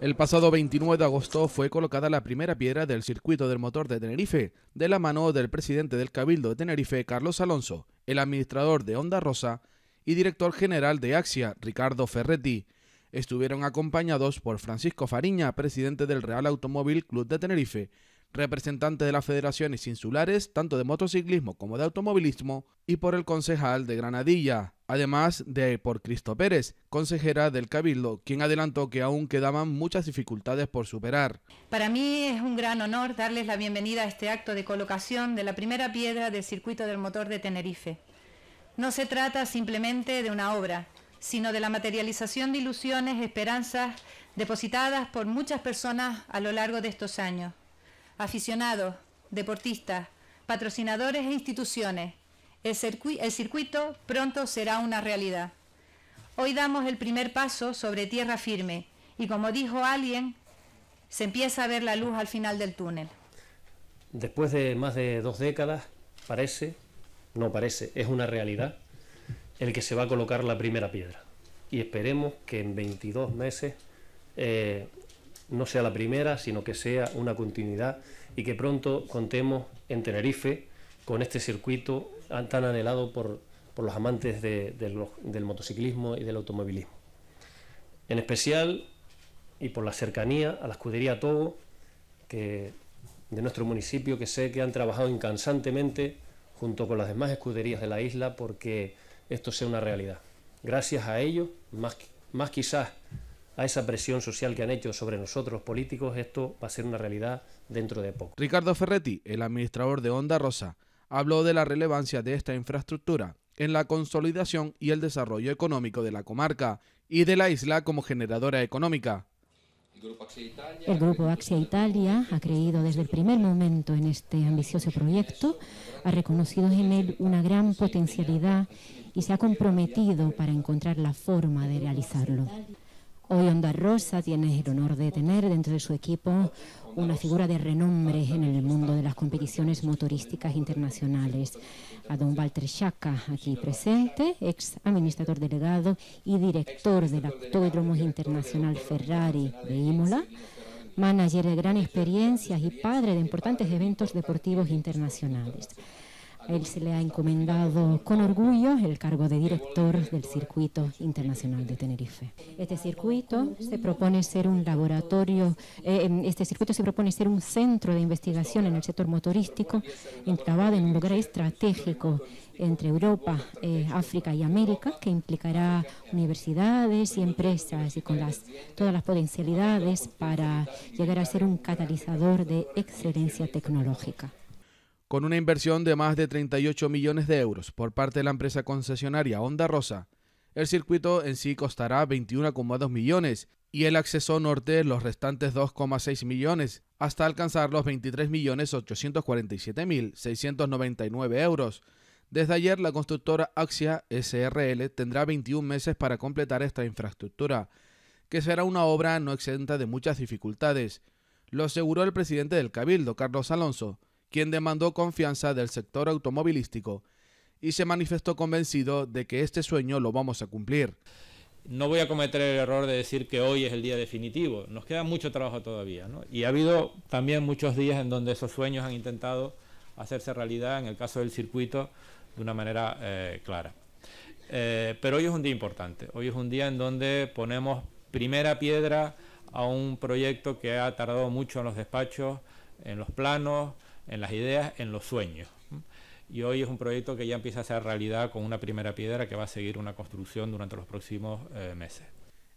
El pasado 29 de agosto fue colocada la primera piedra del circuito del motor de Tenerife, de la mano del presidente del Cabildo de Tenerife, Carlos Alonso, el administrador de Onda Rosa y director general de Axia, Ricardo Ferretti. Estuvieron acompañados por Francisco Fariña, presidente del Real Automóvil Club de Tenerife, representante de las federaciones insulares tanto de motociclismo como de automovilismo, y por el concejal de Granadilla, además de por Cristo Pérez, consejera del Cabildo, quien adelantó que aún quedaban muchas dificultades por superar. Para mí es un gran honor darles la bienvenida a este acto de colocación de la primera piedra del circuito del motor de Tenerife. No se trata simplemente de una obra, sino de la materialización de ilusiones, esperanzas depositadas por muchas personas a lo largo de estos años. Aficionados, deportistas, patrocinadores e instituciones el, circuito pronto será una realidad. Hoy damos el primer paso sobre tierra firme y como dijo alguien, se empieza a ver la luz al final del túnel. Después de más de dos décadas, parece, no parece, es una realidad, el que se va a colocar la primera piedra. Y esperemos que en 22 meses eh, no sea la primera, sino que sea una continuidad y que pronto contemos en Tenerife con este circuito tan anhelado por, por los amantes de, del motociclismo y del automovilismo. En especial, y por la cercanía a la escudería Togo, que, de nuestro municipio, que sé que han trabajado incansantemente junto con las demás escuderías de la isla porque esto sea una realidad. Gracias a ellos, más, más quizás a esa presión social que han hecho sobre nosotros políticos, esto va a ser una realidad dentro de poco. Ricardo Ferretti, el administrador de Onda Rosa habló de la relevancia de esta infraestructura en la consolidación y el desarrollo económico de la comarca y de la isla como generadora económica. El Grupo Axia Italia ha creído desde el primer momento en este ambicioso proyecto, ha reconocido en él una gran potencialidad y se ha comprometido para encontrar la forma de realizarlo. Hoy Onda Rosa tiene el honor de tener dentro de su equipo una figura de renombre en el mundo de las competiciones motorísticas internacionales. A don Walter Chaca, aquí presente, ex administrador delegado y director del Autódromo Internacional Ferrari de Imola, manager de gran experiencia y padre de importantes eventos deportivos internacionales él se le ha encomendado con orgullo el cargo de director del Circuito Internacional de Tenerife. Este circuito se propone ser un laboratorio, eh, em, este circuito se propone ser un centro de investigación en el sector motorístico, enclavado en un lugar estratégico entre Europa, eh, África y América, que implicará universidades y empresas y con las, todas las potencialidades para llegar a ser un catalizador de excelencia tecnológica con una inversión de más de 38 millones de euros por parte de la empresa concesionaria Honda Rosa. El circuito en sí costará 21,2 millones y el acceso norte los restantes 2,6 millones, hasta alcanzar los 23.847.699 euros. Desde ayer, la constructora Axia SRL tendrá 21 meses para completar esta infraestructura, que será una obra no exenta de muchas dificultades, lo aseguró el presidente del Cabildo, Carlos Alonso quien demandó confianza del sector automovilístico y se manifestó convencido de que este sueño lo vamos a cumplir. No voy a cometer el error de decir que hoy es el día definitivo, nos queda mucho trabajo todavía, ¿no? Y ha habido también muchos días en donde esos sueños han intentado hacerse realidad, en el caso del circuito, de una manera eh, clara. Eh, pero hoy es un día importante, hoy es un día en donde ponemos primera piedra a un proyecto que ha tardado mucho en los despachos, en los planos, en las ideas, en los sueños. Y hoy es un proyecto que ya empieza a ser realidad con una primera piedra que va a seguir una construcción durante los próximos eh, meses.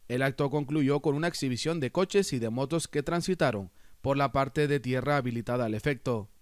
El acto concluyó con una exhibición de coches y de motos que transitaron por la parte de tierra habilitada al efecto.